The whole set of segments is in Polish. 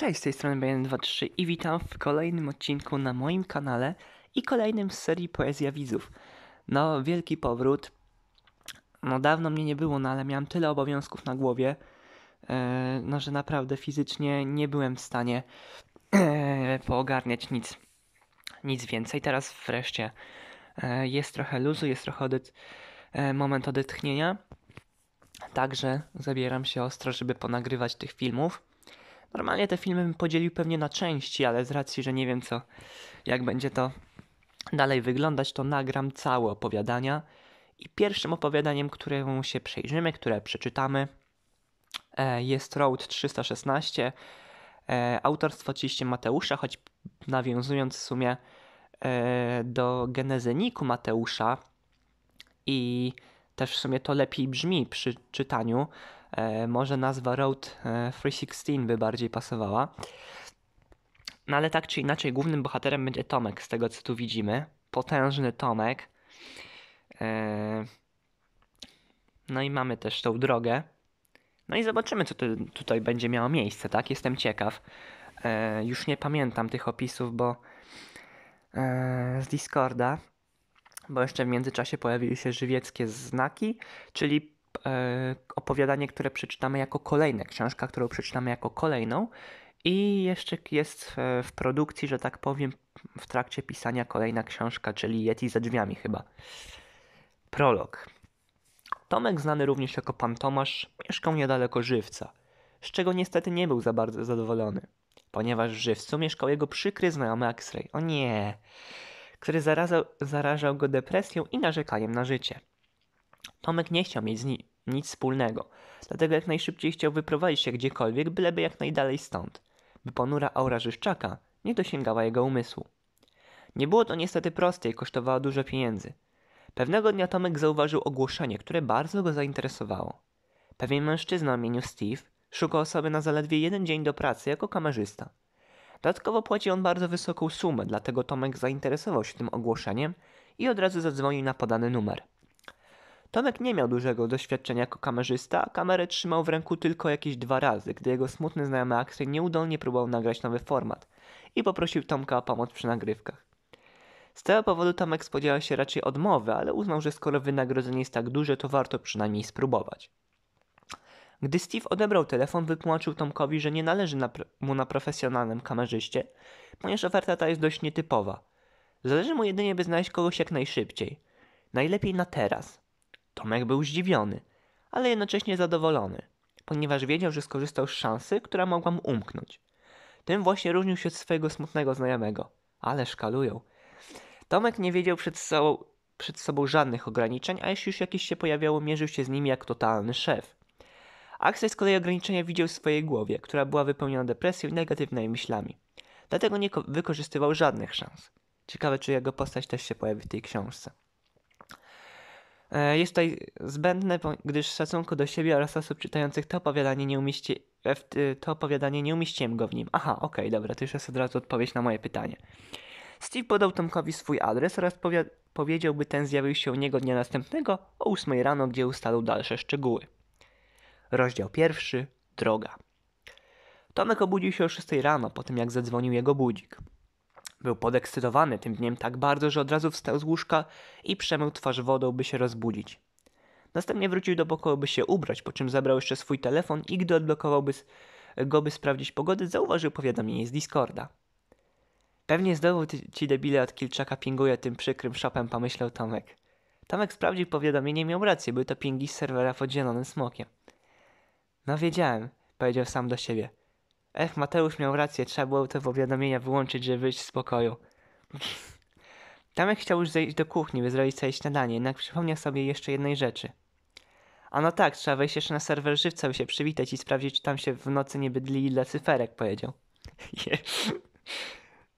Cześć, z tej strony BN23 i witam w kolejnym odcinku na moim kanale i kolejnym z serii Poezja Widzów. No, wielki powrót. No, dawno mnie nie było, no ale miałem tyle obowiązków na głowie, yy, no że naprawdę fizycznie nie byłem w stanie yy, poogarniać nic, nic więcej. Teraz wreszcie yy, jest trochę luzu, jest trochę odet, moment odetchnienia. Także zabieram się ostro, żeby ponagrywać tych filmów. Normalnie te filmy bym podzielił pewnie na części, ale z racji, że nie wiem co, jak będzie to dalej wyglądać, to nagram całe opowiadania. I pierwszym opowiadaniem, któremu się przejrzymy, które przeczytamy, e, jest Road 316. E, autorstwo oczywiście Mateusza, choć nawiązując w sumie e, do genezeniku Mateusza i też w sumie to lepiej brzmi przy czytaniu, E, może nazwa Road 316 e, by bardziej pasowała. No ale tak czy inaczej, głównym bohaterem będzie Tomek, z tego co tu widzimy. Potężny Tomek. E, no i mamy też tą drogę. No i zobaczymy, co tutaj będzie miało miejsce, tak? Jestem ciekaw. Już nie pamiętam tych opisów, bo z Discorda, bo jeszcze w międzyczasie pojawiły się żywieckie znaki, czyli E, opowiadanie, które przeczytamy jako kolejne, książka, którą przeczytamy jako kolejną. I jeszcze jest w produkcji, że tak powiem, w trakcie pisania kolejna książka, czyli Yeti za drzwiami chyba. Prolog. Tomek, znany również jako pan Tomasz, mieszkał niedaleko Żywca, z czego niestety nie był za bardzo zadowolony, ponieważ w Żywcu mieszkał jego przykry znajomy X-Ray. O nie! Który zarazał, zarażał go depresją i narzekaniem na życie. Tomek nie chciał mieć z, ni nic wspólnego. Dlatego jak najszybciej chciał wyprowadzić się gdziekolwiek, byleby jak najdalej stąd. By ponura aura Żyszczaka nie dosięgała jego umysłu. Nie było to niestety proste i kosztowało dużo pieniędzy. Pewnego dnia Tomek zauważył ogłoszenie, które bardzo go zainteresowało. Pewien mężczyzna o imieniu Steve szuka osoby na zaledwie jeden dzień do pracy jako kamerzysta. Dodatkowo płaci on bardzo wysoką sumę, dlatego Tomek zainteresował się tym ogłoszeniem i od razu zadzwonił na podany numer. Tomek nie miał dużego doświadczenia jako kamerzysta, kamerę trzymał w ręku tylko jakieś dwa razy, gdy jego smutny znajomy Aksel nieudolnie próbował nagrać nowy format i poprosił Tomka o pomoc przy nagrywkach. Z tego powodu Tomek spodziewał się raczej odmowy, ale uznał, że skoro wynagrodzenie jest tak duże, to warto przynajmniej spróbować. Gdy Steve odebrał telefon, wytłumaczył Tomkowi, że nie należy na mu na profesjonalnym kamerzyście, ponieważ oferta ta jest dość nietypowa. Zależy mu jedynie, by znaleźć kogoś jak najszybciej. Najlepiej na teraz, Tomek był zdziwiony, ale jednocześnie zadowolony, ponieważ wiedział, że skorzystał z szansy, która mogła mu umknąć. Tym właśnie różnił się od swojego smutnego znajomego. Ale szkalują. Tomek nie wiedział przed sobą, przed sobą żadnych ograniczeń, a jeśli już jakieś się pojawiało, mierzył się z nimi jak totalny szef. Axel z kolei ograniczenia widział w swojej głowie, która była wypełniona depresją i negatywnymi myślami. Dlatego nie wykorzystywał żadnych szans. Ciekawe, czy jego postać też się pojawi w tej książce. E, jest tutaj zbędne, gdyż w szacunku do siebie oraz osób czytających to opowiadanie nie umieści... E, e, to opowiadanie nie umieściłem go w nim. Aha, okej, okay, dobra, to już jest od razu odpowiedź na moje pytanie. Steve podał Tomkowi swój adres oraz powia... powiedział, by ten zjawił się u niego dnia następnego o 8 rano, gdzie ustalał dalsze szczegóły. Rozdział pierwszy. Droga. Tomek obudził się o 6 rano, po tym jak zadzwonił jego budzik. Był podekscytowany tym dniem tak bardzo, że od razu wstał z łóżka i przemył twarz wodą, by się rozbudzić. Następnie wrócił do pokoju, by się ubrać, po czym zabrał jeszcze swój telefon i gdy odblokował go, by sprawdzić pogodę, zauważył powiadomienie z Discorda. Pewnie znowu ci debile od Kilczaka pinguje tym przykrym szopem, pomyślał Tomek. Tomek sprawdził powiadomienie i miał rację, były to pingi z serwera pod zielonym smokiem. No wiedziałem, powiedział sam do siebie. Ech, Mateusz miał rację, trzeba było te powiadomienia wyłączyć, żeby wyjść z pokoju. Tamek chciał już zejść do kuchni, by zrobić sobie śniadanie, jednak przypomniał sobie jeszcze jednej rzeczy. A no tak, trzeba wejść jeszcze na serwer żywca, by się przywitać i sprawdzić, czy tam się w nocy nie bydlili dla cyferek, powiedział.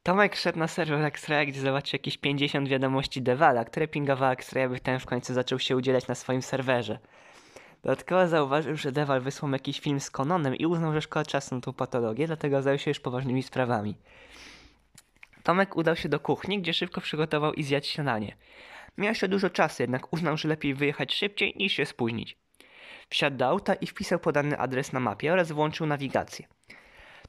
Tomek szedł na serwer Extraya, gdzie zobaczył jakieś 50 wiadomości Dewala, które x Extraya, by ten w końcu zaczął się udzielać na swoim serwerze. Dodatkowo zauważył, że Deval wysłał jakiś film z Kononem i uznał, że szkoda czasu na tą patologię, dlatego zajął się już poważnymi sprawami. Tomek udał się do kuchni, gdzie szybko przygotował i zjadł śniadanie. Miał jeszcze dużo czasu, jednak uznał, że lepiej wyjechać szybciej niż się spóźnić. Wsiadł do auta i wpisał podany adres na mapie oraz włączył nawigację.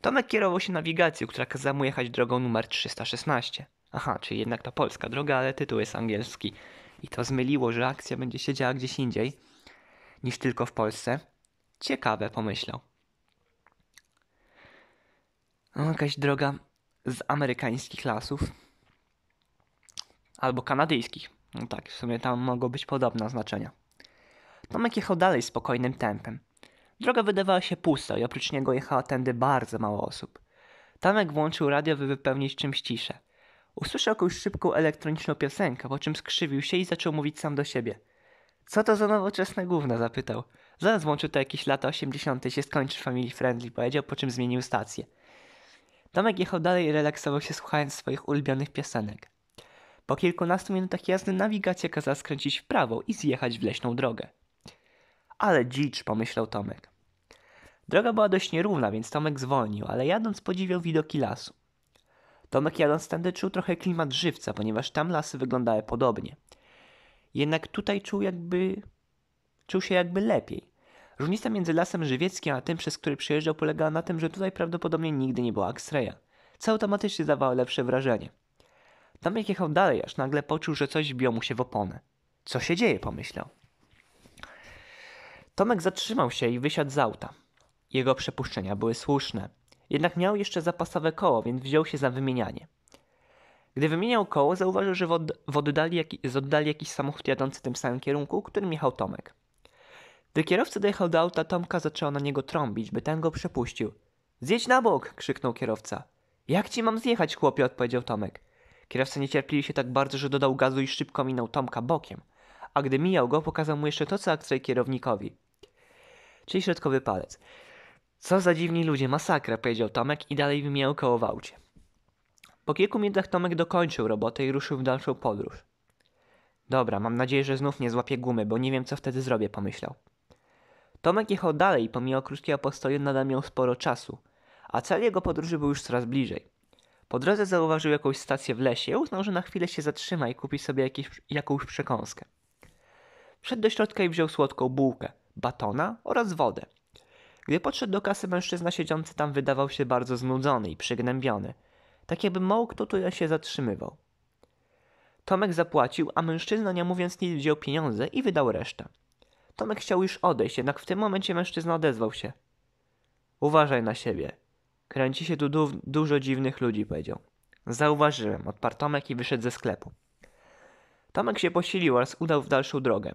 Tomek kierował się nawigacją, która kazała mu jechać drogą numer 316. Aha, czyli jednak to polska droga, ale tytuł jest angielski. I to zmyliło, że akcja będzie siedziała gdzieś indziej niż tylko w Polsce? Ciekawe, pomyślał. No, jakaś droga z amerykańskich lasów albo kanadyjskich. No tak, w sumie tam mogą być podobne znaczenia. Tomek jechał dalej spokojnym tempem. Droga wydawała się pusta i oprócz niego jechała tędy bardzo mało osób. Tomek włączył radio, by wypełnić czymś ciszę. Usłyszał jakąś szybką elektroniczną piosenkę, po czym skrzywił się i zaczął mówić sam do siebie – co to za nowoczesne główna? zapytał. Zaraz włączył to jakieś lata 80. się skończy Family Friendly, powiedział, po czym zmienił stację. Tomek jechał dalej i relaksował się słuchając swoich ulubionych piosenek. Po kilkunastu minutach jazdy nawigacja kazała skręcić w prawo i zjechać w leśną drogę. Ale dzicz, pomyślał Tomek. Droga była dość nierówna, więc Tomek zwolnił, ale jadąc podziwiał widoki lasu. Tomek jadąc tędy czuł trochę klimat żywca, ponieważ tam lasy wyglądały podobnie – jednak tutaj czuł jakby czuł się jakby lepiej. Różnica między lasem żywieckim a tym, przez który przyjeżdżał, polegała na tym, że tutaj prawdopodobnie nigdy nie było Axtreya, co automatycznie dawało lepsze wrażenie. Tomek jechał dalej, aż nagle poczuł, że coś wbiło mu się w oponę. Co się dzieje? pomyślał. Tomek zatrzymał się i wysiadł z auta. Jego przepuszczenia były słuszne. Jednak miał jeszcze zapasowe koło, więc wziął się za wymienianie. Gdy wymieniał koło, zauważył, że w oddali z oddali jakiś samochód jadący w tym samym kierunku, którym jechał Tomek. Gdy kierowca dojechał do auta, Tomka zaczęła na niego trąbić, by ten go przepuścił. Zjedź na bok! krzyknął kierowca. Jak ci mam zjechać, chłopie? odpowiedział Tomek. Kierowca niecierpliwi się tak bardzo, że dodał gazu i szybko minął Tomka bokiem. A gdy mijał go, pokazał mu jeszcze to, co akcje kierownikowi. Czyli środkowy palec. Co za dziwni ludzie, masakra, powiedział Tomek i dalej wymijał koło w aucie. Po kilku minutach Tomek dokończył robotę i ruszył w dalszą podróż. Dobra, mam nadzieję, że znów nie złapię gumy, bo nie wiem, co wtedy zrobię, pomyślał. Tomek jechał dalej i pomimo krótkiego postoju nadal miał sporo czasu, a cel jego podróży był już coraz bliżej. Po drodze zauważył jakąś stację w lesie, uznał, że na chwilę się zatrzyma i kupi sobie jakieś, jakąś przekąskę. Wszedł do środka i wziął słodką bułkę, batona oraz wodę. Gdy podszedł do kasy, mężczyzna siedzący tam wydawał się bardzo znudzony i przygnębiony. Tak jakby mało kto tu się zatrzymywał. Tomek zapłacił, a mężczyzna nie mówiąc nic wziął pieniądze i wydał resztę. Tomek chciał już odejść, jednak w tym momencie mężczyzna odezwał się. Uważaj na siebie. Kręci się tu du dużo dziwnych ludzi, powiedział. Zauważyłem, odparł Tomek i wyszedł ze sklepu. Tomek się posilił oraz udał w dalszą drogę.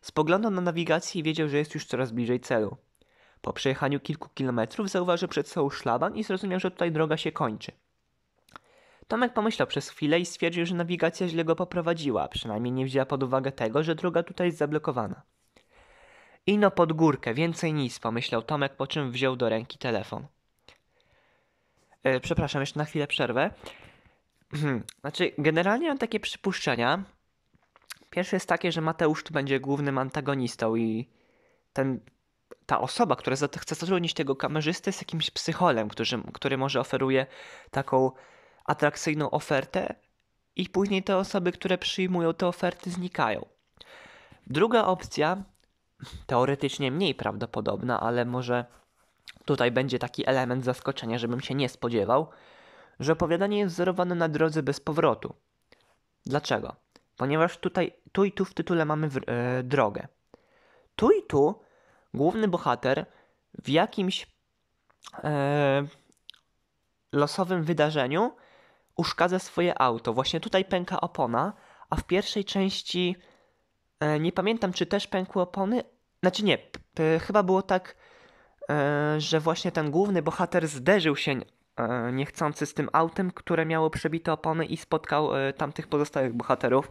Spoglądał na nawigację i wiedział, że jest już coraz bliżej celu. Po przejechaniu kilku kilometrów zauważył przed sobą szlaban i zrozumiał, że tutaj droga się kończy. Tomek pomyślał przez chwilę i stwierdził, że nawigacja źle go poprowadziła, przynajmniej nie wzięła pod uwagę tego, że droga tutaj jest zablokowana. Ino pod górkę, więcej nic, pomyślał Tomek, po czym wziął do ręki telefon. E, przepraszam, jeszcze na chwilę przerwę. znaczy, generalnie mam takie przypuszczenia. Pierwsze jest takie, że Mateusz tu będzie głównym antagonistą i ten ta osoba, która chce zatrudnić tego kamerzystę, jest jakimś psycholem, który, który może oferuje taką atrakcyjną ofertę i później te osoby, które przyjmują te oferty, znikają. Druga opcja, teoretycznie mniej prawdopodobna, ale może tutaj będzie taki element zaskoczenia, żebym się nie spodziewał, że opowiadanie jest wzorowane na drodze bez powrotu. Dlaczego? Ponieważ tutaj, tu i tu w tytule mamy w, e, drogę. Tu i tu główny bohater w jakimś e, losowym wydarzeniu uszkadza swoje auto. Właśnie tutaj pęka opona, a w pierwszej części e, nie pamiętam, czy też pękły opony. Znaczy nie, chyba było tak, e, że właśnie ten główny bohater zderzył się e, niechcący z tym autem, które miało przebite opony i spotkał tamtych pozostałych bohaterów.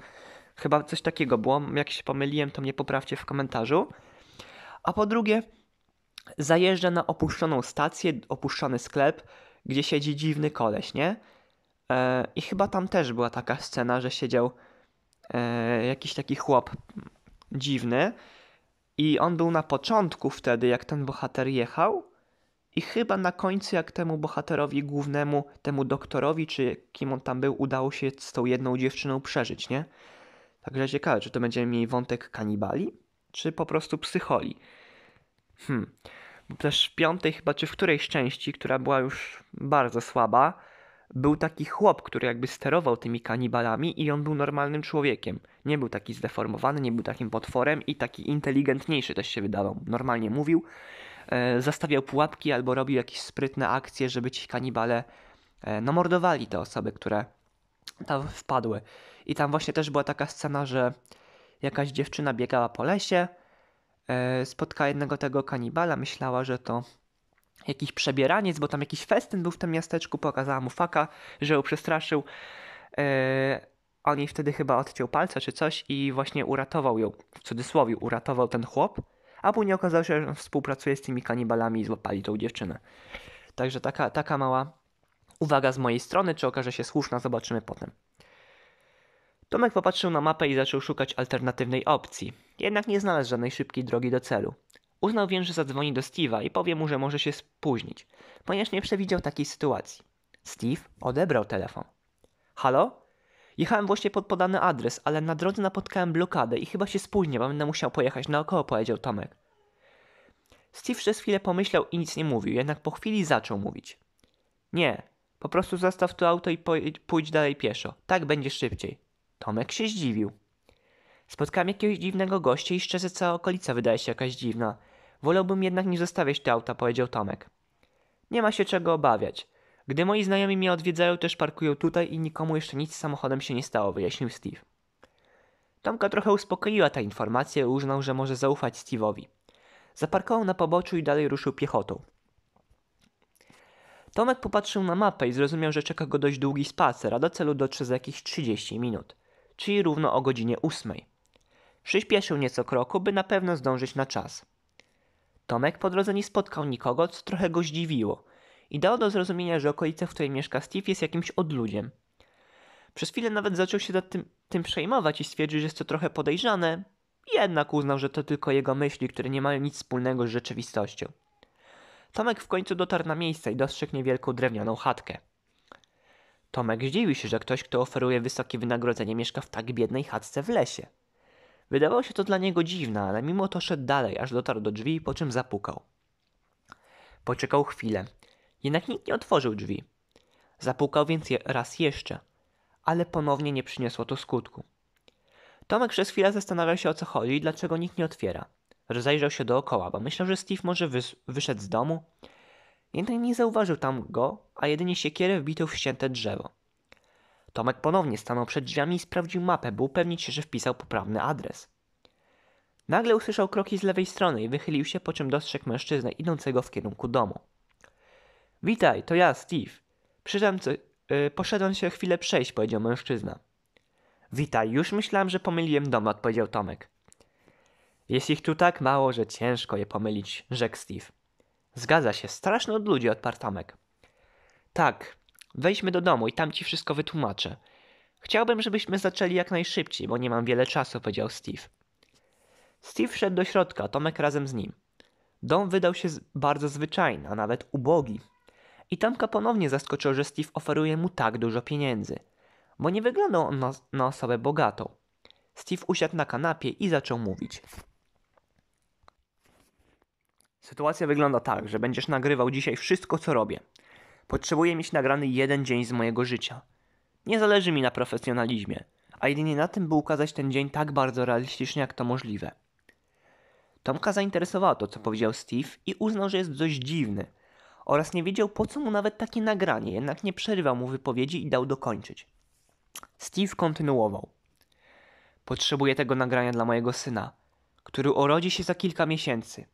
Chyba coś takiego było. Jak się pomyliłem, to mnie poprawcie w komentarzu. A po drugie, zajeżdża na opuszczoną stację, opuszczony sklep, gdzie siedzi dziwny koleś, nie? E, I chyba tam też była taka scena, że siedział e, jakiś taki chłop dziwny. I on był na początku wtedy, jak ten bohater jechał, i chyba na końcu, jak temu bohaterowi głównemu, temu doktorowi, czy kim on tam był, udało się z tą jedną dziewczyną przeżyć, nie? Także ciekawe, czy to będziemy mieli wątek kanibali, czy po prostu psycholi. Hmm. Bo też w piątej chyba, czy w którejś części, która była już bardzo słaba, był taki chłop, który jakby sterował tymi kanibalami i on był normalnym człowiekiem. Nie był taki zdeformowany, nie był takim potworem i taki inteligentniejszy też się wydawał. Normalnie mówił, e, zastawiał pułapki albo robił jakieś sprytne akcje, żeby ci kanibale e, no, te osoby, które tam wpadły. I tam właśnie też była taka scena, że jakaś dziewczyna biegała po lesie, e, spotka jednego tego kanibala, myślała, że to jakiś przebieraniec, bo tam jakiś festyn był w tym miasteczku, pokazała mu faka, że ją przestraszył. Yy, on jej wtedy chyba odciął palce czy coś i właśnie uratował ją, w cudzysłowie uratował ten chłop, a później okazało się, że on współpracuje z tymi kanibalami i złapali tą dziewczynę. Także taka, taka mała uwaga z mojej strony, czy okaże się słuszna, zobaczymy potem. Tomek popatrzył na mapę i zaczął szukać alternatywnej opcji, jednak nie znalazł żadnej szybkiej drogi do celu. Uznał więc, że zadzwoni do Steve'a i powie mu, że może się spóźnić, ponieważ nie przewidział takiej sytuacji. Steve odebrał telefon. Halo? Jechałem właśnie pod podany adres, ale na drodze napotkałem blokadę i chyba się spóźnię, bo będę musiał pojechać naokoło, powiedział Tomek. Steve przez chwilę pomyślał i nic nie mówił, jednak po chwili zaczął mówić. Nie, po prostu zastaw to auto i pójdź dalej pieszo. Tak będzie szybciej. Tomek się zdziwił. Spotkałem jakiegoś dziwnego gościa i szczerze cała okolica wydaje się jakaś dziwna. Wolałbym jednak nie zostawiać te auta, powiedział Tomek. Nie ma się czego obawiać. Gdy moi znajomi mnie odwiedzają, też parkują tutaj i nikomu jeszcze nic z samochodem się nie stało, wyjaśnił Steve. Tomka trochę uspokoiła ta informacja i uznał, że może zaufać Steve'owi. Zaparkował na poboczu i dalej ruszył piechotą. Tomek popatrzył na mapę i zrozumiał, że czeka go dość długi spacer, a do celu dotrze za jakieś 30 minut, czyli równo o godzinie 8. Przyspieszył nieco kroku, by na pewno zdążyć na czas. Tomek po drodze nie spotkał nikogo, co trochę go zdziwiło i dało do zrozumienia, że okolica, w której mieszka Steve, jest jakimś odludziem. Przez chwilę nawet zaczął się tym, tym przejmować i stwierdził, że jest to trochę podejrzane, jednak uznał, że to tylko jego myśli, które nie mają nic wspólnego z rzeczywistością. Tomek w końcu dotarł na miejsce i dostrzegł niewielką drewnianą chatkę. Tomek zdziwił się, że ktoś, kto oferuje wysokie wynagrodzenie, mieszka w tak biednej chatce w lesie. Wydawało się to dla niego dziwne, ale mimo to szedł dalej, aż dotarł do drzwi, po czym zapukał. Poczekał chwilę. Jednak nikt nie otworzył drzwi. Zapukał więc je raz jeszcze, ale ponownie nie przyniosło to skutku. Tomek przez chwilę zastanawiał się o co chodzi i dlaczego nikt nie otwiera. Rozejrzał się dookoła, bo myślał, że Steve może wys- wyszedł z domu. Jednak nie zauważył tam go, a jedynie siekierę wbitą w ścięte drzewo. Tomek ponownie stanął przed drzwiami i sprawdził mapę, by upewnić się, że wpisał poprawny adres. Nagle usłyszał kroki z lewej strony i wychylił się, po czym dostrzegł mężczyznę idącego w kierunku domu. Witaj, to ja, Steve. Przyszedłem, co... Yy, poszedłem się chwilę przejść, powiedział mężczyzna. Witaj, już myślałem, że pomyliłem dom, odpowiedział Tomek. Jest ich tu tak mało, że ciężko je pomylić, rzekł Steve. Zgadza się, straszny od ludzi, odparł Tomek. Tak, Wejdźmy do domu i tam ci wszystko wytłumaczę. Chciałbym, żebyśmy zaczęli jak najszybciej, bo nie mam wiele czasu, powiedział Steve. Steve wszedł do środka, Tomek razem z nim. Dom wydał się bardzo zwyczajny, a nawet ubogi. I Tomka ponownie zaskoczył, że Steve oferuje mu tak dużo pieniędzy, bo nie wyglądał on na, na osobę bogatą. Steve usiadł na kanapie i zaczął mówić. Sytuacja wygląda tak, że będziesz nagrywał dzisiaj wszystko, co robię. Potrzebuję mieć nagrany jeden dzień z mojego życia. Nie zależy mi na profesjonalizmie, a jedynie na tym, by ukazać ten dzień tak bardzo realistycznie, jak to możliwe. Tomka zainteresowało to, co powiedział Steve i uznał, że jest dość dziwny oraz nie wiedział, po co mu nawet takie nagranie, jednak nie przerywał mu wypowiedzi i dał dokończyć. Steve kontynuował. Potrzebuję tego nagrania dla mojego syna, który urodzi się za kilka miesięcy.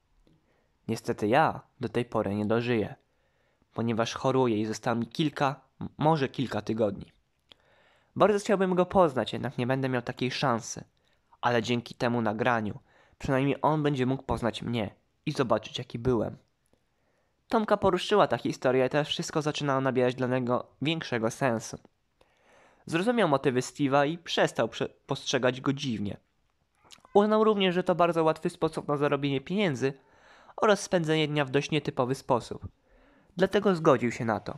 Niestety ja do tej pory nie dożyję ponieważ choruje i zostało mi kilka, może kilka tygodni. Bardzo chciałbym go poznać, jednak nie będę miał takiej szansy. Ale dzięki temu nagraniu, przynajmniej on będzie mógł poznać mnie i zobaczyć, jaki byłem. Tomka poruszyła ta historia i teraz wszystko zaczynało nabierać dla niego większego sensu. Zrozumiał motywy Steve'a i przestał postrzegać go dziwnie. Uznał również, że to bardzo łatwy sposób na zarobienie pieniędzy oraz spędzenie dnia w dość nietypowy sposób – dlatego zgodził się na to.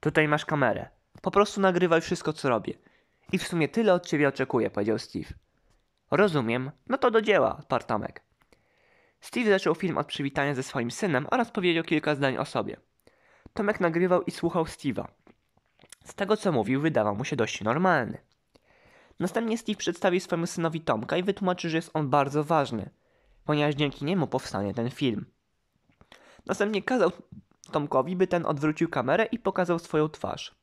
Tutaj masz kamerę. Po prostu nagrywaj wszystko, co robię. I w sumie tyle od ciebie oczekuję, powiedział Steve. Rozumiem, no to do dzieła, Partamek. Steve zaczął film od przywitania ze swoim synem oraz powiedział kilka zdań o sobie. Tomek nagrywał i słuchał Steve'a. Z tego co mówił, wydawał mu się dość normalny. Następnie Steve przedstawił swojemu synowi Tomka i wytłumaczył, że jest on bardzo ważny, ponieważ dzięki niemu powstanie ten film. Następnie kazał Tomkowi, by ten odwrócił kamerę i pokazał swoją twarz.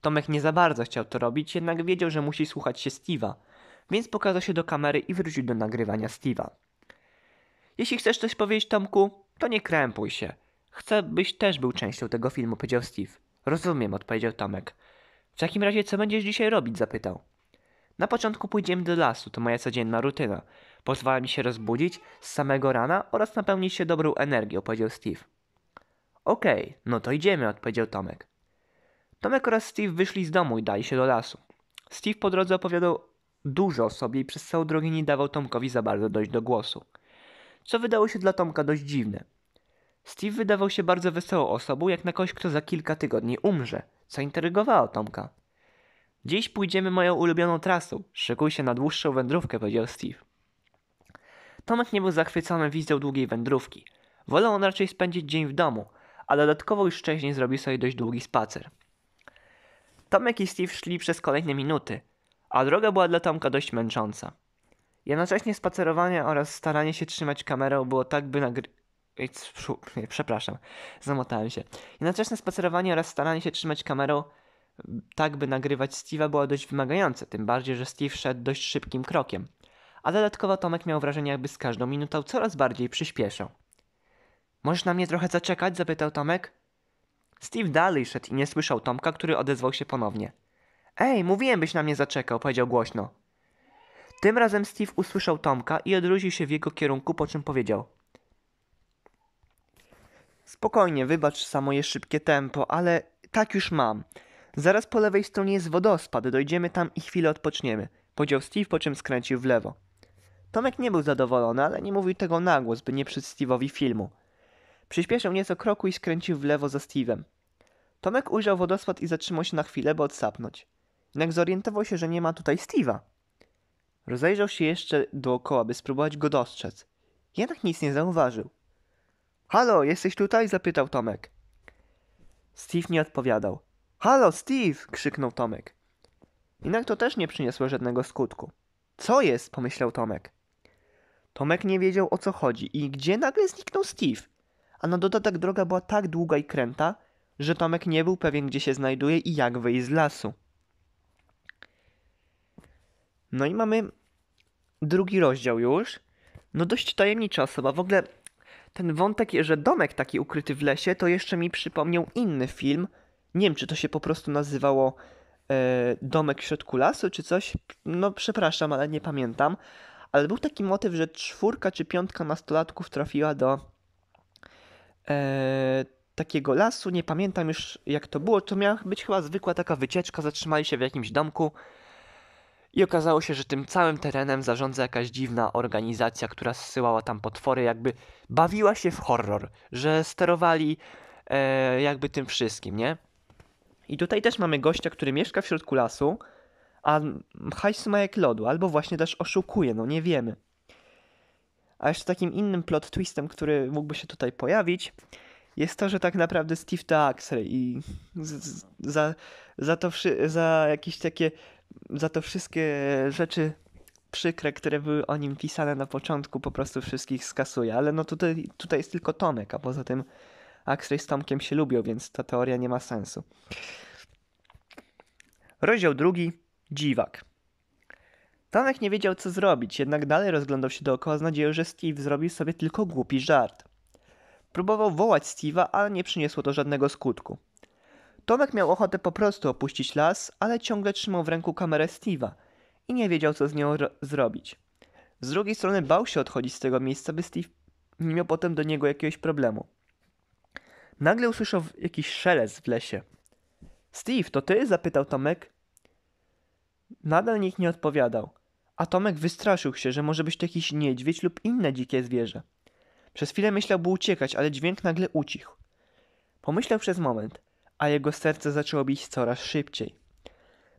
Tomek nie za bardzo chciał to robić, jednak wiedział, że musi słuchać się Steve'a, więc pokazał się do kamery i wrócił do nagrywania Steve'a. Jeśli chcesz coś powiedzieć, Tomku, to nie krępuj się. Chcę, byś też był częścią tego filmu, powiedział Steve. Rozumiem, odpowiedział Tomek. W takim razie, co będziesz dzisiaj robić? zapytał. Na początku pójdziemy do lasu, to moja codzienna rutyna. Pozwala mi się rozbudzić z samego rana oraz napełnić się dobrą energią, powiedział Steve. Okej, okay, no to idziemy, odpowiedział Tomek. Tomek oraz Steve wyszli z domu i dali się do lasu. Steve po drodze opowiadał dużo o sobie i przez całą drogę nie dawał Tomkowi za bardzo dojść do głosu. Co wydało się dla Tomka dość dziwne. Steve wydawał się bardzo wesołą osobą, jak na kogoś, kto za kilka tygodni umrze, co intrygowało Tomka. Dziś pójdziemy moją ulubioną trasą. Szykuj się na dłuższą wędrówkę, powiedział Steve. Tomek nie był zachwycony wizją długiej wędrówki. Wolał on raczej spędzić dzień w domu, a dodatkowo już wcześniej zrobił sobie dość długi spacer. Tomek i Steve szli przez kolejne minuty, a droga była dla Tomka dość męcząca. Jednocześnie spacerowanie oraz staranie się trzymać kamerę było tak, by nagry... przepraszam, zamotałem się. Jednocześnie spacerowanie oraz staranie się trzymać kamerą tak, by nagrywać Steve'a było dość wymagające, tym bardziej, że Steve szedł dość szybkim krokiem. A dodatkowo Tomek miał wrażenie, jakby z każdą minutą coraz bardziej przyspieszał. Możesz na mnie trochę zaczekać? zapytał Tomek. Steve dalej szedł i nie słyszał Tomka, który odezwał się ponownie. Ej, mówiłem, byś na mnie zaczekał, powiedział głośno. Tym razem Steve usłyszał Tomka i odwrócił się w jego kierunku, po czym powiedział. Spokojnie, wybacz za moje szybkie tempo, ale tak już mam. Zaraz po lewej stronie jest wodospad, dojdziemy tam i chwilę odpoczniemy, powiedział Steve, po czym skręcił w lewo. Tomek nie był zadowolony, ale nie mówił tego na głos, by nie przyć Steve'owi filmu. Przyspieszył nieco kroku i skręcił w lewo za Steve'em. Tomek ujrzał wodospad i zatrzymał się na chwilę, by odsapnąć. Jednak zorientował się, że nie ma tutaj Steve'a. Rozejrzał się jeszcze dookoła, by spróbować go dostrzec. Jednak nic nie zauważył. Halo, jesteś tutaj? zapytał Tomek. Steve nie odpowiadał. Halo, Steve! krzyknął Tomek. Jednak to też nie przyniosło żadnego skutku. Co jest? pomyślał Tomek. Tomek nie wiedział o co chodzi i gdzie nagle zniknął Steve a na dodatek droga była tak długa i kręta, że Tomek nie był pewien, gdzie się znajduje i jak wyjść z lasu. No i mamy drugi rozdział już. No dość tajemnicza osoba. W ogóle ten wątek, że domek taki ukryty w lesie, to jeszcze mi przypomniał inny film. Nie wiem, czy to się po prostu nazywało e, Domek w środku lasu, czy coś. No przepraszam, ale nie pamiętam. Ale był taki motyw, że czwórka czy piątka nastolatków trafiła do e, takiego lasu, nie pamiętam już jak to było, to miała być chyba zwykła taka wycieczka, zatrzymali się w jakimś domku i okazało się, że tym całym terenem zarządza jakaś dziwna organizacja, która zsyłała tam potwory, jakby bawiła się w horror, że sterowali e, jakby tym wszystkim, nie? I tutaj też mamy gościa, który mieszka w środku lasu, a hajs ma jak lodu, albo właśnie też oszukuje, no nie wiemy. A jeszcze takim innym plot twistem, który mógłby się tutaj pojawić, jest to, że tak naprawdę Steve to Axel i z, z, za, za, to, za jakieś takie, za to wszystkie rzeczy przykre, które były o nim pisane na początku, po prostu wszystkich skasuje. Ale no tutaj, tutaj jest tylko Tomek, a poza tym Axel z Tomkiem się lubią, więc ta teoria nie ma sensu. Rozdział drugi, dziwak. Tomek nie wiedział, co zrobić, jednak dalej rozglądał się dookoła z nadzieją, że Steve zrobił sobie tylko głupi żart. Próbował wołać Steve'a, ale nie przyniosło to żadnego skutku. Tomek miał ochotę po prostu opuścić las, ale ciągle trzymał w ręku kamerę Steve'a i nie wiedział, co z nią zrobić. Z drugiej strony bał się odchodzić z tego miejsca, by Steve nie miał potem do niego jakiegoś problemu. Nagle usłyszał jakiś szelest w lesie. Steve, to ty? zapytał Tomek. Nadal nikt nie odpowiadał a Tomek wystraszył się, że może być to jakiś niedźwiedź lub inne dzikie zwierzę. Przez chwilę myślał, by uciekać, ale dźwięk nagle ucichł. Pomyślał przez moment, a jego serce zaczęło bić coraz szybciej.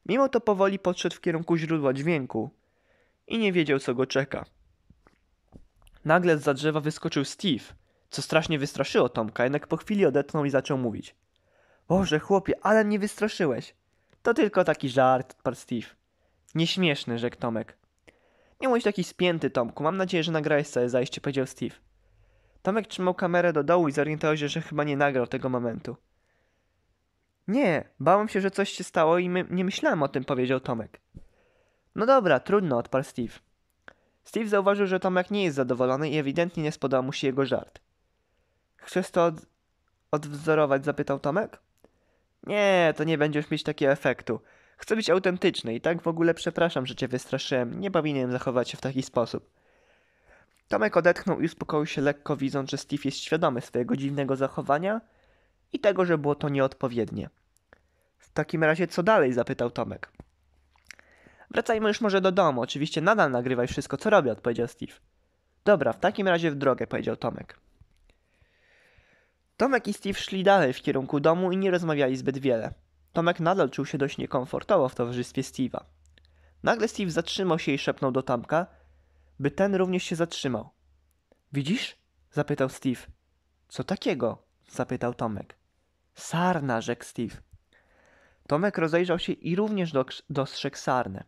Mimo to powoli podszedł w kierunku źródła dźwięku i nie wiedział, co go czeka. Nagle z za drzewa wyskoczył Steve, co strasznie wystraszyło Tomka, jednak po chwili odetchnął i zaczął mówić. Boże, chłopie, ale mnie wystraszyłeś. To tylko taki żart, odparł Steve. Nieśmieszny, rzekł Tomek. Nie bądź taki spięty, Tomku. Mam nadzieję, że nagrałeś całe zajście, powiedział Steve. Tomek trzymał kamerę do dołu i zorientował się, że chyba nie nagrał tego momentu. Nie, bałem się, że coś się stało i my nie myślałem o tym, powiedział Tomek. No dobra, trudno, odparł Steve. Steve zauważył, że Tomek nie jest zadowolony i ewidentnie nie spodobał mu się jego żart. Chcesz to od... odwzorować? zapytał Tomek. Nie, to nie będziesz mieć takiego efektu. Chcę być autentyczny i tak w ogóle przepraszam, że cię wystraszyłem. Nie powinienem zachować się w taki sposób. Tomek odetchnął i uspokoił się lekko, widząc, że Steve jest świadomy swojego dziwnego zachowania i tego, że było to nieodpowiednie. W takim razie co dalej? zapytał Tomek. Wracajmy już może do domu. Oczywiście nadal nagrywaj wszystko, co robię, odpowiedział Steve. Dobra, w takim razie w drogę, powiedział Tomek. Tomek i Steve szli dalej w kierunku domu i nie rozmawiali zbyt wiele. Tomek nadal czuł się dość niekomfortowo w towarzystwie Steve'a. Nagle Steve zatrzymał się i szepnął do Tomka, by ten również się zatrzymał. Widzisz? zapytał Steve. Co takiego? zapytał Tomek. Sarna, rzekł Steve. Tomek rozejrzał się i również dostrzegł sarnę.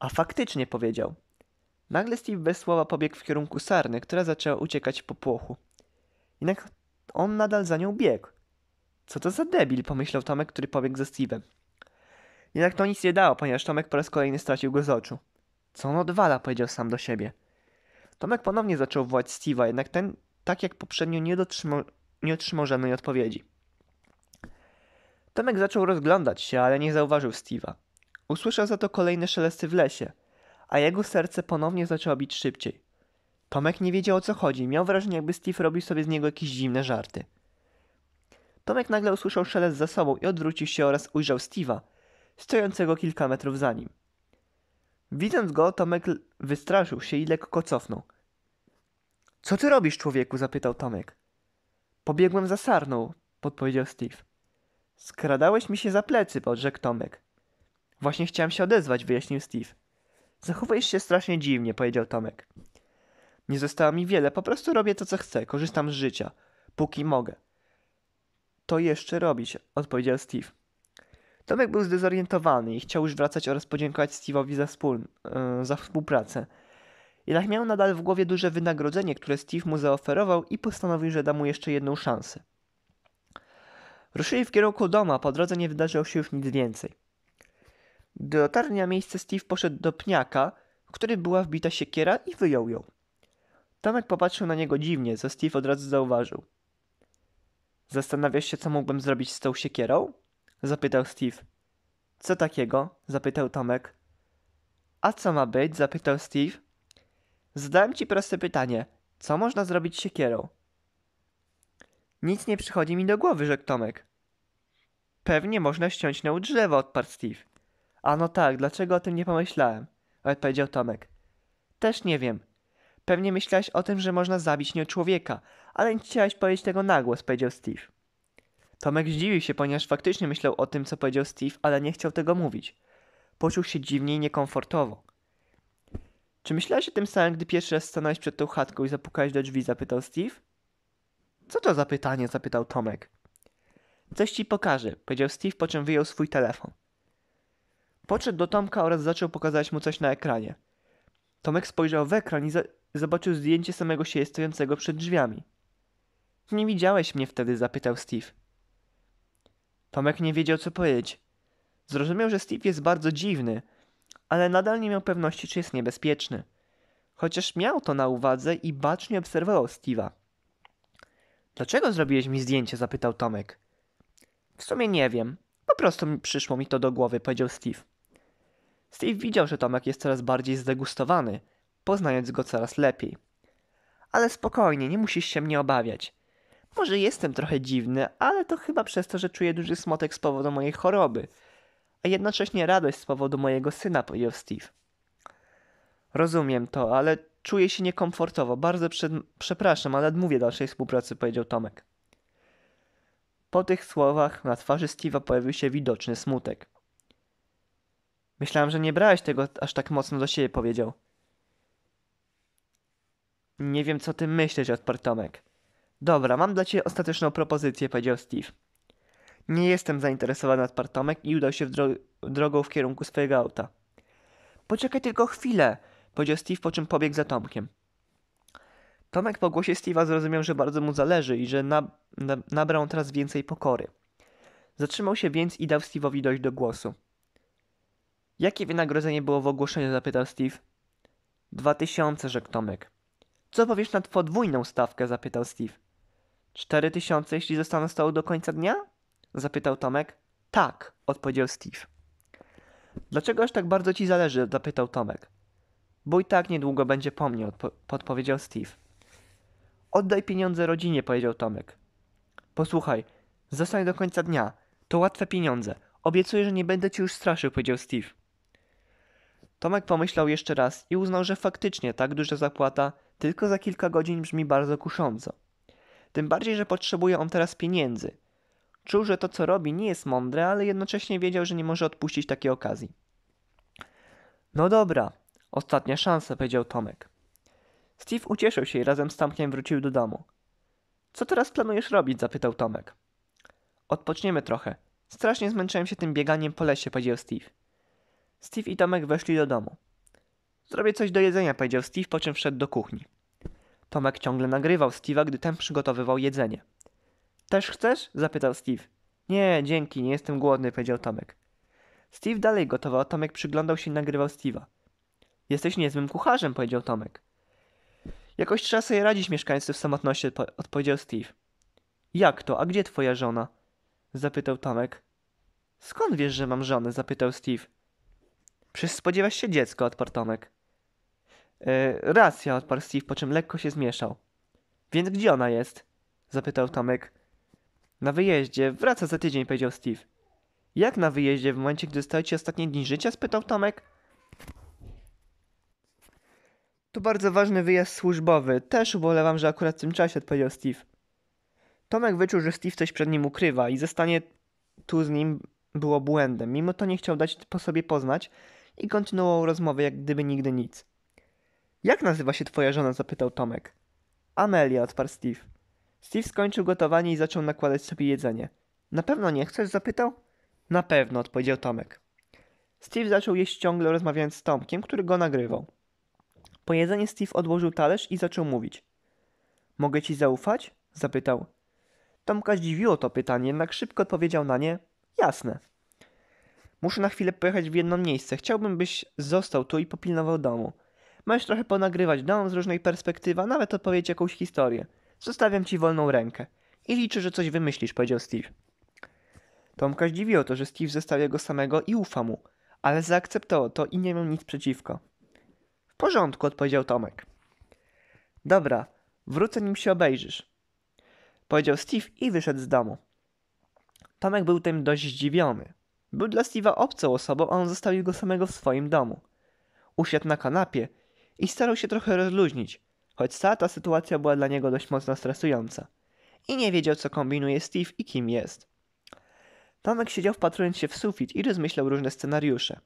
A faktycznie powiedział. Nagle Steve bez słowa pobiegł w kierunku sarny, która zaczęła uciekać po płochu. Jednak on nadal za nią biegł. Co to za debil, pomyślał Tomek, który pobiegł ze Steve'em. Jednak to nic nie dało, ponieważ Tomek po raz kolejny stracił go z oczu. Co on odwala, powiedział sam do siebie. Tomek ponownie zaczął wołać Steve'a, jednak ten, tak jak poprzednio, nie, dotrzymał, nie otrzymał żadnej odpowiedzi. Tomek zaczął rozglądać się, ale nie zauważył Steve'a. Usłyszał za to kolejne szelesty w lesie, a jego serce ponownie zaczęło bić szybciej. Tomek nie wiedział o co chodzi, miał wrażenie jakby Steve robił sobie z niego jakieś dziwne żarty. Tomek nagle usłyszał szelest za sobą i odwrócił się oraz ujrzał Steve'a, stojącego kilka metrów za nim. Widząc go, Tomek wystraszył się i lekko cofnął. Co ty robisz, człowieku? zapytał Tomek. Pobiegłem za sarną, podpowiedział Steve. Skradałeś mi się za plecy, odrzekł Tomek. Właśnie chciałem się odezwać, wyjaśnił Steve. Zachowujesz się strasznie dziwnie, powiedział Tomek. Nie zostało mi wiele, po prostu robię to, co chcę, korzystam z życia, póki mogę to jeszcze robić, odpowiedział Steve. Tomek był zdezorientowany i chciał już wracać oraz podziękować Steve'owi za, wspól, yy, e, za współpracę. Jednak miał nadal w głowie duże wynagrodzenie, które Steve mu zaoferował i postanowił, że da mu jeszcze jedną szansę. Ruszyli w kierunku domu, a po drodze nie wydarzyło się już nic więcej. Gdy dotarli na miejsce, Steve poszedł do pniaka, w który była wbita siekiera i wyjął ją. Tomek popatrzył na niego dziwnie, co Steve od razu zauważył. Zastanawiasz się, co mógłbym zrobić z tą siekierą? Zapytał Steve. Co takiego? Zapytał Tomek. A co ma być? Zapytał Steve. Zadałem ci proste pytanie. Co można zrobić z siekierą? Nic nie przychodzi mi do głowy, rzekł Tomek. Pewnie można ściąć na drzewo, odparł Steve. A no tak, dlaczego o tym nie pomyślałem? Odpowiedział Tomek. Też nie wiem. Pewnie myślałeś o tym, że można zabić nie człowieka, ale nie chciałeś powiedzieć tego na głos, powiedział Steve. Tomek zdziwił się, ponieważ faktycznie myślał o tym, co powiedział Steve, ale nie chciał tego mówić. Poczuł się dziwnie i niekomfortowo. Czy myślałeś o tym samym, gdy pierwszy raz stanąłeś przed tą chatką i zapukałeś do drzwi? zapytał Steve. Co to za pytanie? zapytał Tomek. Coś ci pokażę, powiedział Steve, po czym wyjął swój telefon. Podszedł do Tomka oraz zaczął pokazać mu coś na ekranie. Tomek spojrzał w ekran i zobaczył zdjęcie samego siebie stojącego przed drzwiami. Nie widziałeś mnie wtedy, zapytał Steve. Tomek nie wiedział, co powiedzieć. Zrozumiał, że Steve jest bardzo dziwny, ale nadal nie miał pewności, czy jest niebezpieczny. Chociaż miał to na uwadze i bacznie obserwował Steve'a. Dlaczego zrobiłeś mi zdjęcie? zapytał Tomek. W sumie nie wiem. Po prostu przyszło mi to do głowy, powiedział Steve. Steve widział, że Tomek jest coraz bardziej zdegustowany, poznając go coraz lepiej. Ale spokojnie, nie musisz się mnie obawiać. Może jestem trochę dziwny, ale to chyba przez to, że czuję duży smutek z powodu mojej choroby, a jednocześnie radość z powodu mojego syna, powiedział Steve. Rozumiem to, ale czuję się niekomfortowo. Bardzo przed... przepraszam, ale odmówię dalszej współpracy, powiedział Tomek. Po tych słowach na twarzy Steve'a pojawił się widoczny smutek. Myślałem, że nie brałeś tego aż tak mocno do siebie, powiedział. Nie wiem, co ty myślisz, odparł Tomek. Dobra, mam dla ciebie ostateczną propozycję, powiedział Steve. Nie jestem zainteresowany nad Tomek i udał się dro drogą w kierunku swojego auta. Poczekaj tylko chwilę, powiedział Steve, po czym pobiegł za Tomkiem. Tomek po głosie Steve'a zrozumiał, że bardzo mu zależy i że na, na, nabrał teraz więcej pokory. Zatrzymał się więc i dał Steve'owi dojść do głosu. Jakie wynagrodzenie było w ogłoszeniu? zapytał Steve. Dwa tysiące, rzekł Tomek. Co powiesz na podwójną stawkę? zapytał Steve. Cztery tysiące, jeśli zostaną stało do końca dnia? Zapytał Tomek. Tak, odpowiedział Steve. Dlaczego aż tak bardzo ci zależy? zapytał Tomek. Bo i tak niedługo będzie po mnie, podpowiedział Steve. Oddaj pieniądze rodzinie, powiedział Tomek. Posłuchaj, zostań do końca dnia. To łatwe pieniądze. Obiecuję, że nie będę ci już straszył, powiedział Steve. Tomek pomyślał jeszcze raz i uznał, że faktycznie tak duża zapłata tylko za kilka godzin brzmi bardzo kusząco. Tym bardziej, że potrzebuje on teraz pieniędzy. Czuł, że to co robi nie jest mądre, ale jednocześnie wiedział, że nie może odpuścić takiej okazji. No dobra, ostatnia szansa, powiedział Tomek. Steve ucieszył się i razem z Tomkiem wrócił do domu. Co teraz planujesz robić? zapytał Tomek. Odpoczniemy trochę. Strasznie zmęczyłem się tym bieganiem po lesie, powiedział Steve. Steve i Tomek weszli do domu. Zrobię coś do jedzenia, powiedział Steve, po czym wszedł do kuchni. Tomek ciągle nagrywał Steve'a, gdy ten przygotowywał jedzenie. Też chcesz? zapytał Steve. Nie, dzięki, nie jestem głodny, powiedział Tomek. Steve dalej gotował, a Tomek przyglądał się i nagrywał Steve'a. Jesteś niezłym kucharzem, powiedział Tomek. Jakoś trzeba sobie radzić mieszkańcy w samotności, odpowiedział Steve. Jak to? A gdzie twoja żona? zapytał Tomek. Skąd wiesz, że mam żonę? zapytał Steve. Przecież spodziewasz się dziecko, odparł Tomek. E, racja, odparł Steve, po czym lekko się zmieszał. Więc gdzie ona jest? Zapytał Tomek. Na wyjeździe, wraca za tydzień, powiedział Steve. Jak na wyjeździe, w momencie, gdy dostajecie ostatnie dni życia? spytał Tomek. To bardzo ważny wyjazd służbowy. Też ubolewam, że akurat w tym czasie, odpowiedział Steve. Tomek wyczuł, że Steve coś przed nim ukrywa i zostanie tu z nim było błędem. Mimo to nie chciał dać po sobie poznać i kontynuował rozmowę, jak gdyby nigdy nic. Jak nazywa się twoja żona? zapytał Tomek. Amelia, odparł Steve. Steve skończył gotowanie i zaczął nakładać sobie jedzenie. Na pewno nie chcesz? zapytał. Na pewno, odpowiedział Tomek. Steve zaczął jeść ciągle rozmawiając z Tomkiem, który go nagrywał. Po jedzeniu Steve odłożył talerz i zaczął mówić. Mogę ci zaufać? zapytał. Tomka zdziwiło to pytanie, jednak szybko odpowiedział na nie. Jasne. Muszę na chwilę pojechać w jedno miejsce. Chciałbym, byś został tu i popilnował domu. Masz trochę ponagrywać dom z różnej perspektywy, a nawet opowiedzieć jakąś historię. Zostawiam ci wolną rękę. I liczę, że coś wymyślisz, powiedział Steve. Tomka zdziwiło to, że Steve zostawia go samego i ufa mu, ale zaakceptował to i nie miał nic przeciwko. W porządku, odpowiedział Tomek. Dobra, wrócę nim się obejrzysz. Powiedział Steve i wyszedł z domu. Tomek był tym dość zdziwiony. Był dla Steve'a obcą osobą, a on zostawił go samego w swoim domu. Usiadł na kanapie i starał się trochę rozluźnić, choć cała ta sytuacja była dla niego dość mocno stresująca i nie wiedział, co kombinuje Steve i kim jest. Tomek siedział wpatrując się w sufit i rozmyślał różne scenariusze.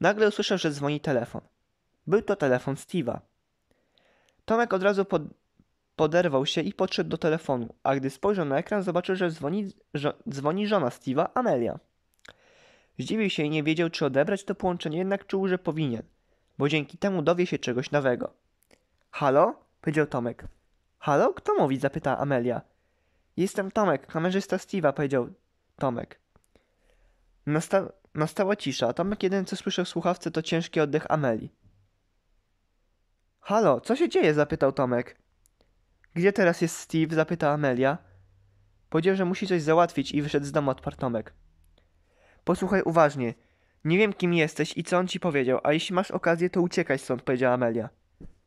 Nagle usłyszał, że dzwoni telefon. Był to telefon Steve'a. Tomek od razu pod... poderwał się i podszedł do telefonu, a gdy spojrzał na ekran, zobaczył, że dzwoni, żo dzwoni żona Steve'a, Amelia. Zdziwił się i nie wiedział, czy odebrać to połączenie, jednak czuł, że powinien – bo dzięki temu dowie się czegoś nowego. Halo? powiedział Tomek. Halo? Kto mówi? zapytała Amelia. Jestem Tomek, kamerzysta Steve'a, powiedział Tomek. Nasta nastała cisza. Tomek jeden co słyszał w słuchawce to ciężki oddech Ameli. Halo, co się dzieje? zapytał Tomek. Gdzie teraz jest Steve? zapytała Amelia. Powiedział, że musi coś załatwić i wyszedł z domu odparł Tomek. Posłuchaj uważnie. Nie wiem, kim jesteś i co on ci powiedział, a jeśli masz okazję, to uciekaj stąd, powiedziała Amelia.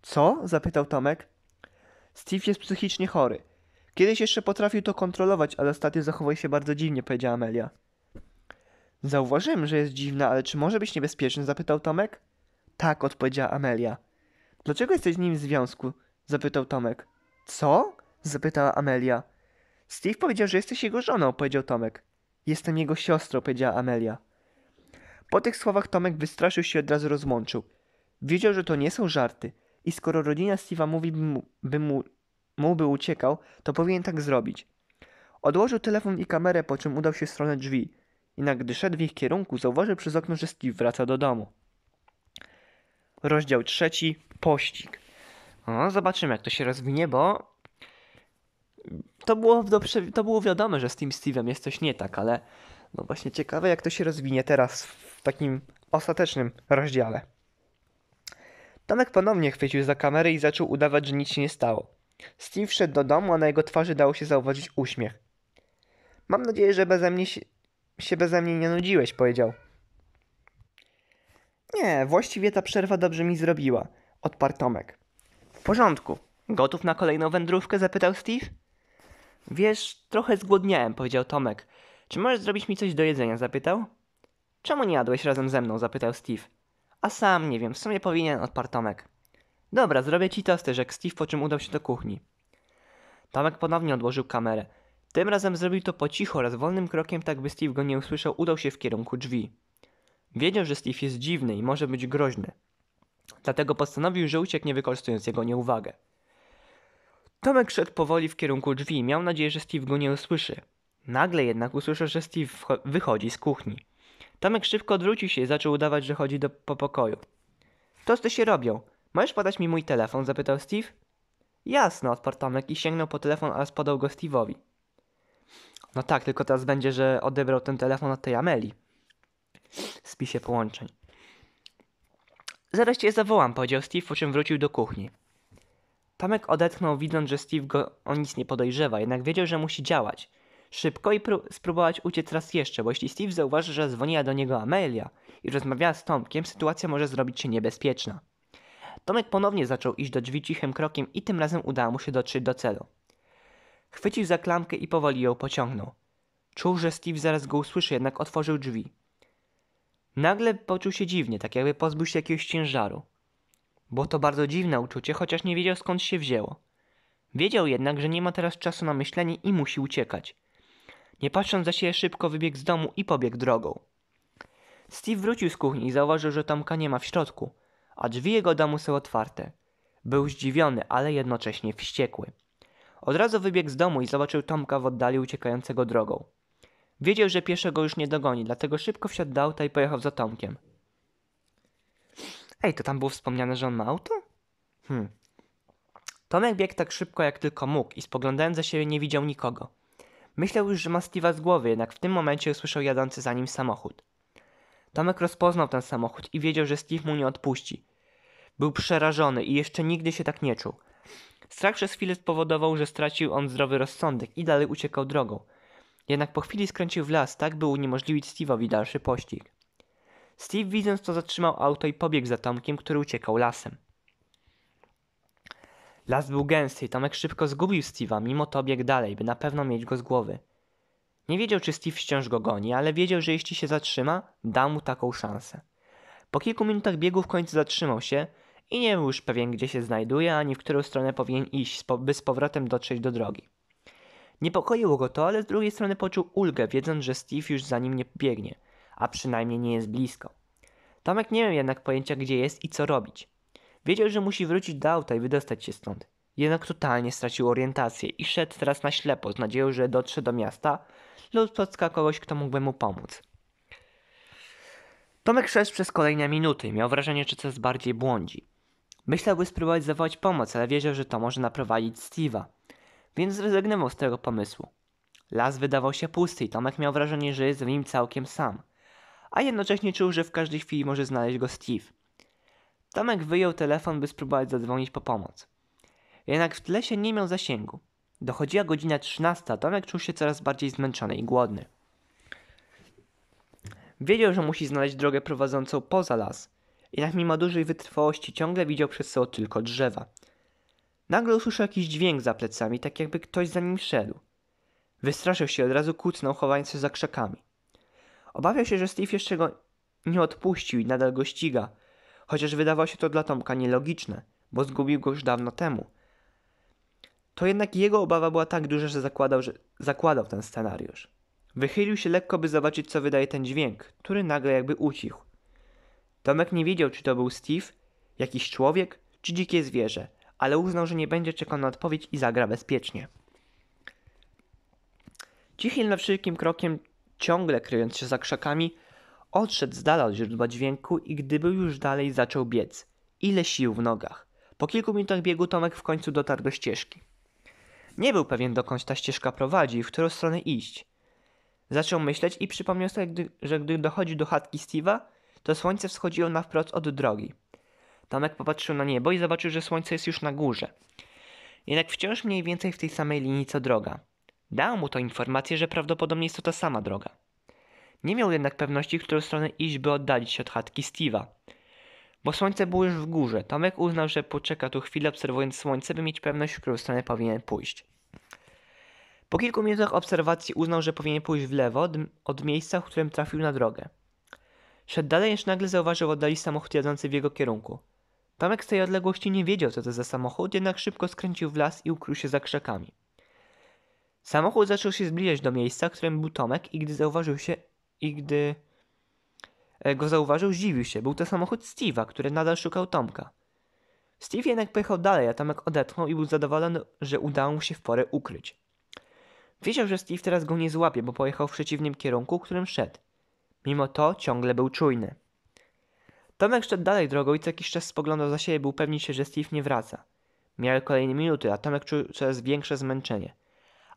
Co? zapytał Tomek. Steve jest psychicznie chory. Kiedyś jeszcze potrafił to kontrolować, ale ostatnio zachowuje się bardzo dziwnie, powiedziała Amelia. Zauważyłem, że jest dziwna, ale czy może być niebezpieczny? zapytał Tomek. Tak, odpowiedziała Amelia. Dlaczego jesteś z nim w związku? zapytał Tomek. Co? zapytała Amelia. Steve powiedział, że jesteś jego żoną, powiedział Tomek. Jestem jego siostrą, powiedziała Amelia. Po tych słowach Tomek wystraszył się i od razu rozłączył. Wiedział, że to nie są żarty i skoro rodzina Steve'a mówi, by mu, by mu, mu by uciekał, to powinien tak zrobić. Odłożył telefon i kamerę, po czym udał się w stronę drzwi. Jednak gdy szedł w ich kierunku, zauważył przez okno, że Steve wraca do domu. Rozdział trzeci. Pościg. No, zobaczymy, jak to się rozwinie, bo... To było, do, to było że z tym Steve'em jest coś nie tak, ale no właśnie ciekawe, jak to się rozwinie teraz w takim ostatecznym rozdziale. Tomek ponownie chwycił za kamerę i zaczął udawać, że nic się nie stało. Steve wszedł do domu, a na jego twarzy dało się zauważyć uśmiech. Mam nadzieję, że beze mnie się, się beze mnie nie nudziłeś, powiedział. Nie, właściwie ta przerwa dobrze mi zrobiła, odparł Tomek. W porządku. Gotów na kolejną wędrówkę? zapytał Steve. Wiesz, trochę zgłodniałem, powiedział Tomek, czy możesz zrobić mi coś do jedzenia? zapytał. Czemu nie jadłeś razem ze mną? zapytał Steve. A sam nie wiem, w sumie powinien odparł Tomek. Dobra, zrobię ci tosty, rzekł Steve, po czym udał się do kuchni. Tomek ponownie odłożył kamerę. Tym razem zrobił to po cichu oraz wolnym krokiem, tak by Steve go nie usłyszał, udał się w kierunku drzwi. Wiedział, że Steve jest dziwny i może być groźny. Dlatego postanowił, że ucieknie wykorzystując jego nieuwagę. Tomek szedł powoli w kierunku drzwi miał nadzieję, że Steve go nie usłyszy. Nagle jednak usłyszał, że Steve wychodzi z kuchni. Tomek szybko odwrócił się i zaczął udawać, że chodzi do, po pokoju. Tosty się robią. Możesz podać mi mój telefon? zapytał Steve. Jasno, odparł Tomek i sięgnął po telefon, oraz podał go Steve'owi. No tak, tylko teraz będzie, że odebrał ten telefon od tej Ameli. W spisie połączeń. Zaraz cię zawołam, powiedział Steve, po czym wrócił do kuchni. Tomek odetchnął, widząc, że Steve go o nic nie podejrzewa, jednak wiedział, że musi działać – szybko i spróbować uciec raz jeszcze, bo jeśli Steve zauważy, że dzwoniła do niego Amelia i rozmawiała z Tomkiem, sytuacja może zrobić się niebezpieczna. Tomek ponownie zaczął iść do drzwi cichym krokiem i tym razem udało mu się dotrzeć do celu. Chwycił za klamkę i powoli ją pociągnął. Czuł, że Steve zaraz go usłyszy, jednak otworzył drzwi. Nagle poczuł się dziwnie, tak jakby pozbył się jakiegoś ciężaru. Było to bardzo dziwne uczucie, chociaż nie wiedział skąd się wzięło. Wiedział jednak, że nie ma teraz czasu na myślenie i musi uciekać. Nie patrząc za siebie szybko wybiegł z domu i pobiegł drogą. Steve wrócił z kuchni i zauważył, że Tomka nie ma w środku, a drzwi jego domu są otwarte. Był zdziwiony, ale jednocześnie wściekły. Od razu wybiegł z domu i zobaczył Tomka w oddali uciekającego drogą. Wiedział, że pieszego już nie dogoni, dlatego szybko wsiadł do auta i pojechał za Tomkiem. Ej, to tam było wspomniane, że on ma auto? Hmm. Tomek biegł tak szybko, jak tylko mógł i spoglądając za siebie nie widział nikogo. Myślał już, że ma Steve'a z głowy, jednak w tym momencie usłyszał jadący za nim samochód. Tomek rozpoznał ten samochód i wiedział, że Steve mu nie odpuści. Był przerażony i jeszcze nigdy się tak nie czuł. Strach przez chwilę spowodował, że stracił on zdrowy rozsądek i dalej uciekał drogą. Jednak po chwili skręcił w las, tak by uniemożliwić Steve'owi dalszy pościg. Steve widząc to zatrzymał auto i pobiegł za Tomkiem, który uciekał lasem. Las był gęsty i Tomek szybko zgubił Steve'a, mimo to biegł dalej, by na pewno mieć go z głowy. Nie wiedział, czy Steve wciąż go goni, ale wiedział, że jeśli się zatrzyma, da mu taką szansę. Po kilku minutach biegu w końcu zatrzymał się i nie był już pewien, gdzie się znajduje, ani w którą stronę powinien iść, by z powrotem dotrzeć do drogi. Niepokoiło go to, ale z drugiej strony poczuł ulgę, wiedząc, że Steve już za nim nie biegnie, a przynajmniej nie jest blisko. Tomek nie miał jednak pojęcia, gdzie jest i co robić. Wiedział, że musi wrócić do auta i wydostać się stąd. Jednak totalnie stracił orientację i szedł teraz na ślepo z nadzieją, że dotrze do miasta lub spotka kogoś, kto mógłby mu pomóc. Tomek szedł przez kolejne minuty miał wrażenie, że coraz bardziej błądzi. Myślałby spróbować zawołać pomoc, ale wiedział, że to może naprowadzić Steve'a, więc zrezygnował z tego pomysłu. Las wydawał się pusty i Tomek miał wrażenie, że jest w nim całkiem sam, a jednocześnie czuł, że w każdej chwili może znaleźć go Steve. Tomek wyjął telefon, by spróbować zadzwonić po pomoc. Jednak w tle się nie miał zasięgu. Dochodziła godzina 13, Tomek czuł się coraz bardziej zmęczony i głodny. Wiedział, że musi znaleźć drogę prowadzącą poza las, jednak mimo dużej wytrwałości ciągle widział przed sobą tylko drzewa. Nagle usłyszał jakiś dźwięk za plecami, tak jakby ktoś za nim szedł. Wystraszył się od razu kucnął, chowając się za krzakami. Obawiał się, że Steve jeszcze go nie odpuścił i nadal go ściga – chociaż wydawało się to dla Tomka nielogiczne, bo zgubił go już dawno temu. To jednak jego obawa była tak duża, że zakładał, że zakładał ten scenariusz. Wychylił się lekko, by zobaczyć, co wydaje ten dźwięk, który nagle jakby ucichł. Tomek nie wiedział, czy to był Steve, jakiś człowiek, czy dzikie zwierzę, ale uznał, że nie będzie czekał na odpowiedź i zagra bezpiecznie. Cichiel na wszelkim krokiem, ciągle kryjąc się za krzakami, Odszedł z dala od źródła dźwięku i gdy był już dalej, zaczął biec. Ile sił w nogach. Po kilku minutach biegu Tomek w końcu dotarł do ścieżki. Nie był pewien, dokąd ta ścieżka prowadzi i w którą stronę iść. Zaczął myśleć i przypomniał sobie, że gdy dochodził do chatki Steve'a, to słońce wschodziło na wprost od drogi. Tomek popatrzył na niebo i zobaczył, że słońce jest już na górze. Jednak wciąż mniej więcej w tej samej linii co droga. Dał mu to informację, że prawdopodobnie jest to ta sama droga. Nie miał jednak pewności, w którą stronę iść, by oddalić się od chatki Steve'a. Bo słońce było już w górze, Tomek uznał, że poczeka tu chwilę obserwując słońce, by mieć pewność, w którą stronę powinien pójść. Po kilku minutach obserwacji uznał, że powinien pójść w lewo od miejsca, w którym trafił na drogę. Szedł dalej, aż nagle zauważył w oddali samochód jadący w jego kierunku. Tomek z tej odległości nie wiedział, co to za samochód, jednak szybko skręcił w las i ukrył się za krzakami. Samochód zaczął się zbliżać do miejsca, w którym był Tomek i gdy zauważył się, i gdy e, go zauważył, zdziwił się. Był to samochód Steve'a, który nadal szukał Tomka. Steve jednak pojechał dalej, a Tomek odetchnął i był zadowolony, że udało mu się w porę ukryć. Wiedział, że Steve teraz go nie złapie, bo pojechał w przeciwnym kierunku, którym szedł. Mimo to ciągle był czujny. Tomek szedł dalej drogą i co jakiś czas spoglądał za siebie, by upewnić się, że Steve nie wraca. Miały kolejne minuty, a Tomek czuł coraz większe zmęczenie.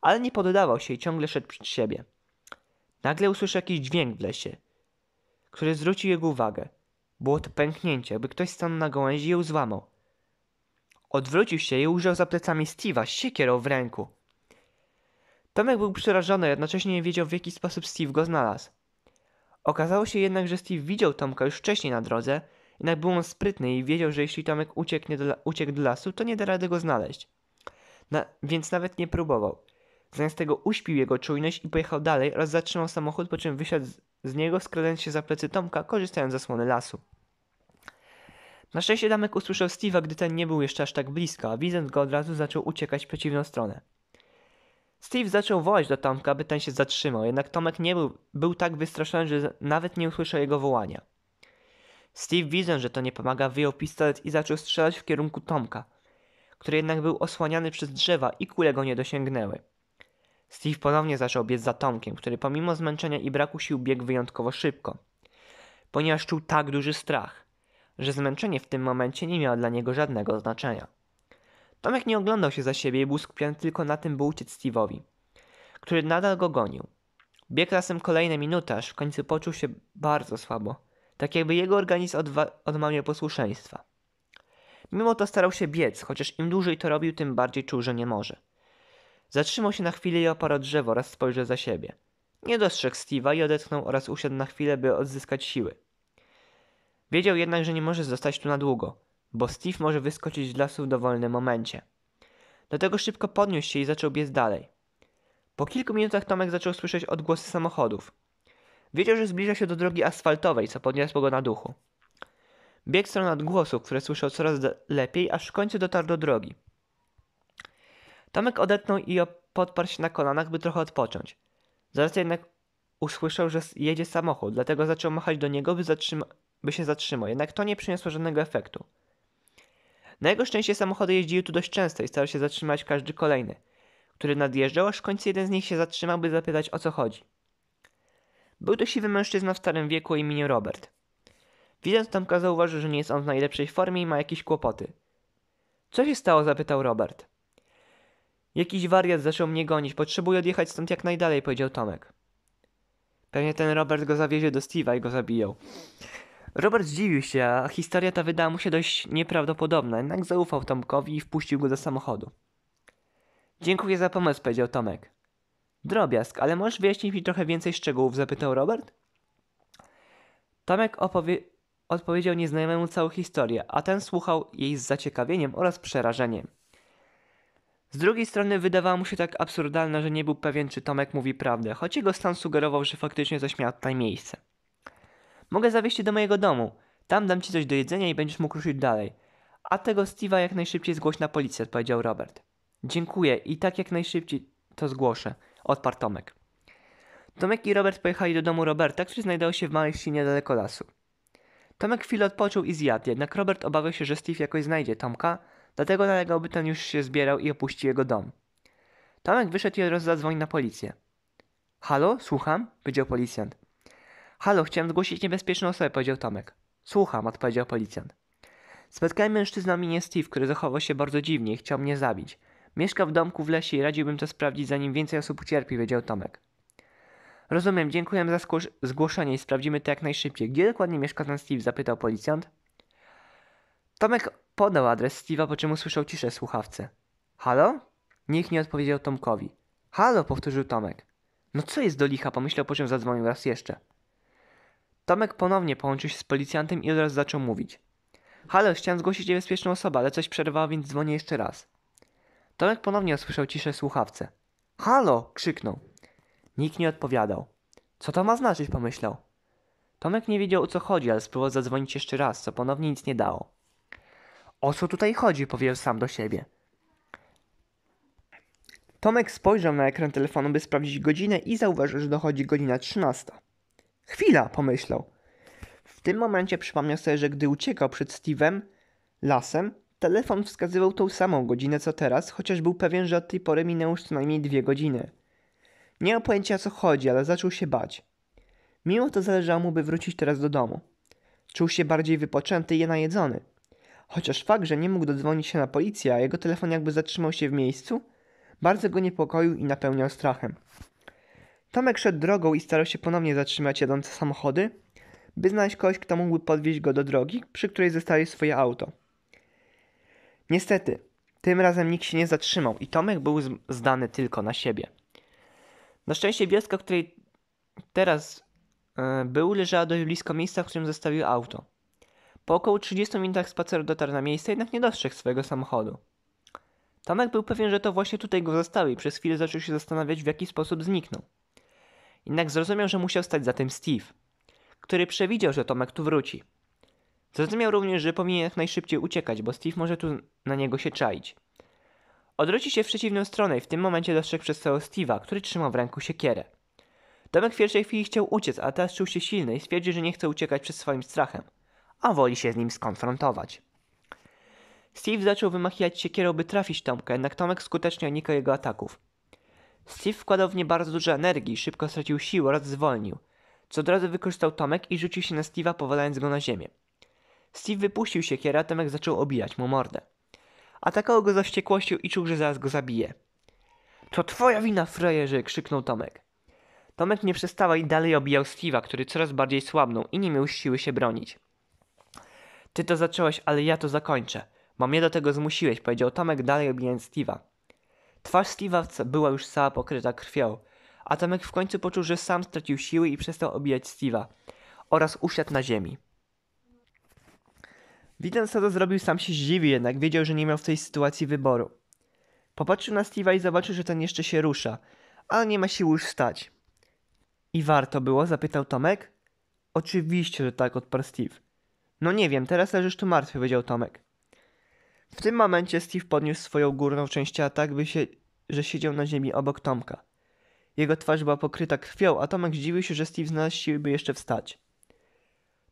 Ale nie poddawał się i ciągle szedł przed siebie. Nagle usłyszał jakiś dźwięk w lesie, który zwrócił jego uwagę. Było to pęknięcie, jakby ktoś stanął na gałęzi i ją złamał. Odwrócił się i ujrzał za plecami Steve'a siekierą w ręku. Tomek był przerażony, jednocześnie nie wiedział w jaki sposób Steve go znalazł. Okazało się jednak, że Steve widział Tomka już wcześniej na drodze, jednak był on sprytny i wiedział, że jeśli Tomek uciekł do, uciekł do lasu, to nie da rady go znaleźć. Na, więc nawet nie próbował. Zamiast tego uśpił jego czujność i pojechał dalej oraz zatrzymał samochód, po czym wysiadł z niego, skradając się za plecy Tomka, korzystając z zasłony lasu. Na szczęście Damek usłyszał Steve'a, gdy ten nie był jeszcze aż tak blisko, a widząc go od razu zaczął uciekać w przeciwną stronę. Steve zaczął wołać do Tomka, aby ten się zatrzymał, jednak Tomek nie był, był tak wystraszony, że nawet nie usłyszał jego wołania. Steve widząc, że to nie pomaga, wyjął pistolet i zaczął strzelać w kierunku Tomka, który jednak był osłaniany przez drzewa i kule go nie dosięgnęły. Steve ponownie zaczął biec za Tomkiem, który pomimo zmęczenia i braku sił biegł wyjątkowo szybko, ponieważ czuł tak duży strach, że zmęczenie w tym momencie nie miało dla niego żadnego znaczenia. Tomek nie oglądał się za siebie i był skupiony tylko na tym, by uciec Steve'owi, który nadal go gonił. Biegł razem kolejne minuty, aż w końcu poczuł się bardzo słabo, tak jakby jego organizm odmawiał posłuszeństwa. Mimo to starał się biec, chociaż im dłużej to robił, tym bardziej czuł, że nie może. Zatrzymał się na chwilę i oparł drzewo oraz spojrzał za siebie. Nie dostrzegł Steve'a i odetchnął oraz usiadł na chwilę, by odzyskać siły. Wiedział jednak, że nie może zostać tu na długo, bo Steve może wyskoczyć z lasu w dowolnym momencie. Dlatego szybko podniósł się i zaczął biec dalej. Po kilku minutach Tomek zaczął słyszeć odgłosy samochodów. Wiedział, że zbliża się do drogi asfaltowej, co podniosło go na duchu. Biegł stronę odgłosów, które słyszał coraz lepiej, aż w końcu dotarł do drogi. Tomek odetnął i podparł się na kolanach, by trochę odpocząć. Zaraz jednak usłyszał, że jedzie samochód, dlatego zaczął machać do niego, by, zatrzyma- by się zatrzymał. Jednak to nie przyniosło żadnego efektu. Na jego szczęście samochody jeździły tu dość często i starał się zatrzymać każdy kolejny, który nadjeżdżał, aż w końcu jeden z nich się zatrzymał, by zapytać o co chodzi. Był to siwy mężczyzna w starym wieku o imieniu Robert. Widząc Tomka zauważył, że nie jest on w najlepszej formie i ma jakieś kłopoty. Co się stało? zapytał Robert. Jakiś wariat zaczął mnie gonić, potrzebuję odjechać stąd jak najdalej, powiedział Tomek. Pewnie ten Robert go zawiezie do Steve'a i go zabiją. Robert zdziwił się, a historia ta wydała mu się dość nieprawdopodobna, jednak zaufał Tomkowi i wpuścił go do samochodu. Dziękuję za pomoc, powiedział Tomek. Drobiazg, ale możesz wyjaśnić mi trochę więcej szczegółów? zapytał Robert. Tomek odpowiedział nieznajomemu całą historię, a ten słuchał jej z zaciekawieniem oraz przerażeniem. Z drugiej strony wydawała mu się tak absurdalna, że nie był pewien, czy Tomek mówi prawdę, choć jego stan sugerował, że faktycznie coś miało tutaj miejsce. Mogę zawieźć cię do mojego domu. Tam dam ci coś do jedzenia i będziesz mógł ruszyć dalej. A tego Steve'a jak najszybciej zgłoś na policję, odpowiedział Robert. Dziękuję i tak jak najszybciej to zgłoszę, odparł Tomek. Tomek i Robert pojechali do domu Roberta, który znajdował się w małej wsi niedaleko lasu. Tomek chwilę odpoczął i zjadł, jednak Robert obawiał się, że Steve jakoś znajdzie Tomka, Dlatego nalegałby ten już się zbierał i opuścił jego dom. Tomek wyszedł i od razu zadzwonił na policję. Halo, słucham? powiedział policjant. Halo, chciałem zgłosić niebezpieczną osobę, powiedział Tomek. Słucham, odpowiedział policjant. Spotkałem mężczyznę imię Steve, który zachował się bardzo dziwnie i chciał mnie zabić. Mieszka w domku w lesie i radziłbym to sprawdzić, zanim więcej osób ucierpi, wiedział Tomek. Rozumiem, dziękuję za zgłoszenie i sprawdzimy to jak najszybciej. Gdzie dokładnie mieszka ten Steve? zapytał policjant. Tomek Podał adres Steve'a, po czym usłyszał ciszę w słuchawce. Halo? Nikt nie odpowiedział Tomkowi. Halo, powtórzył Tomek. No co jest do licha, pomyślał, po czym zadzwonił raz jeszcze. Tomek ponownie połączył się z policjantem i od razu zaczął mówić. Halo, chciałem zgłosić niebezpieczną osobę, ale coś przerwała, więc dzwonię jeszcze raz. Tomek ponownie usłyszał ciszę w słuchawce. Halo! krzyknął. Nikt nie odpowiadał. Co to ma znaczyć? pomyślał. Tomek nie wiedział o co chodzi, ale spróbował zadzwonić jeszcze raz, co ponownie nic nie dało. O co tutaj chodzi? Powiedział sam do siebie. Tomek spojrzał na ekran telefonu, by sprawdzić godzinę i zauważył, że dochodzi godzina 13. Chwila, pomyślał. W tym momencie przypomniał sobie, że gdy uciekał przed Steve'em lasem, telefon wskazywał tą samą godzinę co teraz, chociaż był pewien, że od tej pory minęło już co najmniej dwie godziny. Nie miał pojęcia o co chodzi, ale zaczął się bać. Mimo to zależało mu, by wrócić teraz do domu. Czuł się bardziej wypoczęty i najedzony. Chociaż fakt, że nie mógł dodzwonić się na policję, a jego telefon jakby zatrzymał się w miejscu, bardzo go niepokoił i napełniał strachem. Tomek szedł drogą i starał się ponownie zatrzymać jadące samochody, by znaleźć kogoś, kto mógłby podwieźć go do drogi, przy której zostawił swoje auto. Niestety, tym razem nikt się nie zatrzymał i Tomek był zdany tylko na siebie. Na szczęście wioska, w której teraz yy, był, leżała dość blisko miejsca, w którym zostawił auto. Po około 30 minutach spaceru dotarł na miejsce, jednak nie dostrzegł swojego samochodu. Tomek był pewien, że to właśnie tutaj go zostały i przez chwilę zaczął się zastanawiać, w jaki sposób zniknął. Jednak zrozumiał, że musiał stać za tym Steve, który przewidział, że Tomek tu wróci. Zrozumiał również, że powinien jak najszybciej uciekać, bo Steve może tu na niego się czaić. Odwrócił się w przeciwną stronę i w tym momencie dostrzegł przez całego Steve'a, który trzymał w ręku siekierę. Tomek w pierwszej chwili chciał uciec, a teraz czuł się silny i stwierdził, że nie chce uciekać przed swoim strachem a woli się z nim skonfrontować. Steve zaczął wymachiać siekierą, by trafić Tomka, jednak Tomek skutecznie unika jego ataków. Steve wkładał w nie bardzo dużo energii, szybko stracił siłę oraz zwolnił. Co od razu wykorzystał Tomek i rzucił się na Steve'a, powalając go na ziemię. Steve wypuścił siekiera, a Tomek zaczął obijać mu mordę. Atakował go za wściekłością i czuł, że zaraz go zabije. To twoja wina, frajerze! krzyknął Tomek. Tomek nie przestawał i dalej obijał Steve'a, który coraz bardziej słabnął i nie miał siły się bronić. Ty to zacząłeś, ale ja to zakończę. Bo mnie do tego zmusiłeś, powiedział Tomek dalej obijając Steve'a. Twarz Steve'a była już cała pokryta krwią, a Tomek w końcu poczuł, że sam stracił siły i przestał obijać Steve'a oraz usiadł na ziemi. Widząc co to zrobił, sam się zdziwił, jednak wiedział, że nie miał w tej sytuacji wyboru. Popatrzył na Steve'a i zobaczył, że ten jeszcze się rusza, ale nie ma siły już stać. I warto było? zapytał Tomek. Oczywiście, że tak, odparł Steve. No nie wiem, teraz leżysz tu martwy, powiedział Tomek. W tym momencie Steve podniósł swoją górną część ciała tak, by się, że siedział na ziemi obok Tomka. Jego twarz była pokryta krwią, a Tomek zdziwił się, że Steve znalazł siły, by jeszcze wstać.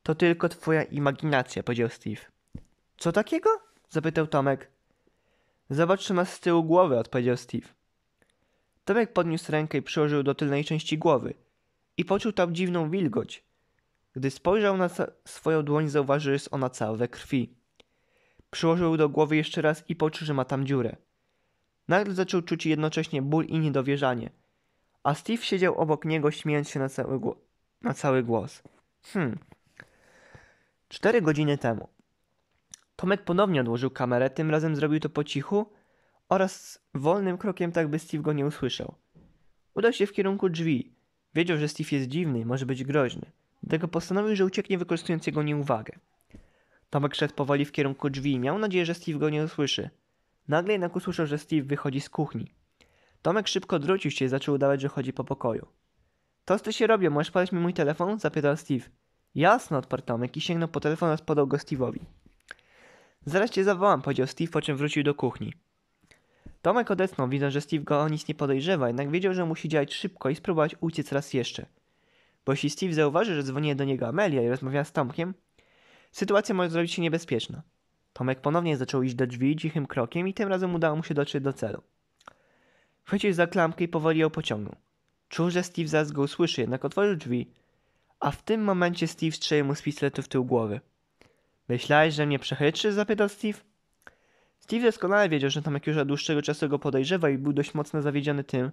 To tylko twoja imaginacja, powiedział Steve. Co takiego? zapytał Tomek. Zobacz, czy masz z tyłu głowy, odpowiedział Steve. Tomek podniósł rękę i przyłożył do tylnej części głowy i poczuł tam dziwną wilgoć, gdy spojrzał na swoją dłoń, zauważył, że jest ona cała we krwi. Przyłożył do głowy jeszcze raz i poczuł, że ma tam dziurę. Nagle zaczął czuć jednocześnie ból i niedowierzanie. A Steve siedział obok niego, śmiejąc się na cały, gło na cały głos. Hmm. Cztery godziny temu. Tomek ponownie odłożył kamerę, tym razem zrobił to po cichu oraz wolnym krokiem, tak by Steve go nie usłyszał. Udał się w kierunku drzwi. Wiedział, że Steve jest dziwny i może być groźny. Dlatego postanowił, że ucieknie wykorzystując jego nieuwagę. Tomek szedł powoli w kierunku drzwi i miał nadzieję, że Steve go nie usłyszy. Nagle jednak usłyszał, że Steve wychodzi z kuchni. Tomek szybko odwrócił się i zaczął udawać, że chodzi po pokoju. To ty się robią, możesz podać mi mój telefon? zapytał Steve. Jasno, odparł Tomek i sięgnął po telefon oraz podał go Steve'owi. Zaraz cię zawołam, powiedział Steve, po czym wrócił do kuchni. Tomek odetchnął, widząc, że Steve go o nic nie podejrzewa, jednak wiedział, że musi działać szybko i spróbować uciec raz jeszcze – bo jeśli Steve zauważy, że dzwoni do niego Amelia i rozmawia z Tomkiem, sytuacja może zrobić się niebezpieczna. Tomek ponownie zaczął iść do drzwi cichym krokiem i tym razem udało mu się dotrzeć do celu. Chwycił za klamkę i powoli ją pociągnął. Czuł, że Steve zaraz go usłyszy, jednak otworzył drzwi, a w tym momencie Steve strzelił mu z pistoletu w tył głowy. Myślałeś, że mnie przechytrzysz? zapytał Steve. Steve doskonale wiedział, że Tomek już od dłuższego czasu go podejrzewa i był dość mocno zawiedziony tym,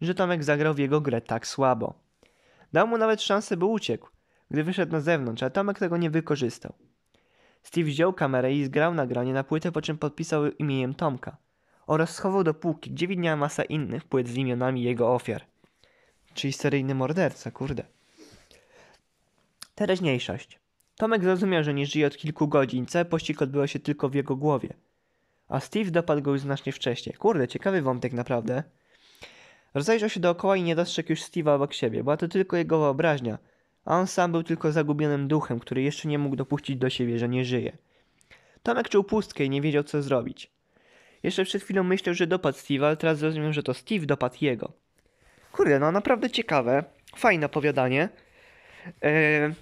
że Tomek zagrał w jego grę tak słabo. Dał mu nawet szansę, by uciekł, gdy wyszedł na zewnątrz, a Tomek tego nie wykorzystał. Steve wziął kamerę i zgrał nagranie na płytę, po czym podpisał imieniem Tomka oraz schował do półki, gdzie widniała masa innych płyt z imionami jego ofiar. Czyli seryjny morderca, kurde. Teraźniejszość. Tomek zrozumiał, że nie żyje od kilku godzin, cały pościg odbyło się tylko w jego głowie. A Steve dopadł go już znacznie wcześniej. Kurde, ciekawy wątek naprawdę. Rozejrzał się dookoła i nie dostrzegł już Steve'a obok siebie. Była to tylko jego wyobraźnia, a on sam był tylko zagubionym duchem, który jeszcze nie mógł dopuścić do siebie, że nie żyje. Tomek czuł pustkę i nie wiedział, co zrobić. Jeszcze przed chwilą myślał, że dopadł Steve'a, ale teraz zrozumiał, że to Steve dopadł jego. Kurde, no naprawdę ciekawe. Fajne opowiadanie. Yy...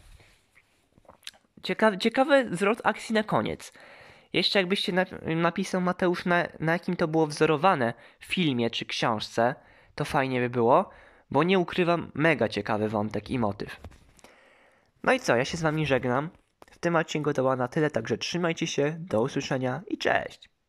Ciekawe, ciekawy zwrot akcji na koniec. Jeszcze jakbyście napisał Mateusz, na, na jakim to było wzorowane w filmie czy książce, to fajnie by było, bo nie ukrywam, mega ciekawy wątek i motyw. No i co, ja się z wami żegnam. W tym odcinku to było na tyle, także trzymajcie się, do usłyszenia i cześć!